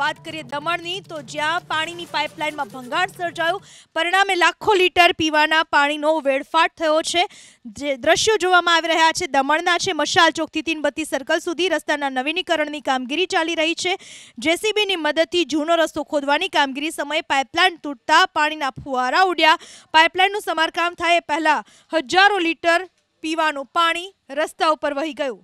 વાત કરીએ દમણની તો જ્યાં પાણીની પાઇપલાઇનમાં ભંગાણ સર્જાયું પરિણામે લાખો લીટર પીવાના પાણીનો વેડફાટ થયો છે જે દ્રશ્યો જોવામાં આવી રહ્યા છે દમણના છે મશાલ ચોકથી તીનબત્તી સર્કલ સુધી રસ્તાના નવીનીકરણની કામગીરી ચાલી રહી છે જેસીબીની મદદથી જૂનો રસ્તો ખોદવાની કામગીરી સમયે પાઇપલાઇન તૂટતા પાણીના ફુવારા ઉડ્યા પાઇપલાઇનનું સમારકામ થાય એ પહેલાં હજારો લીટર પીવાનું પાણી રસ્તા ઉપર વહી ગયું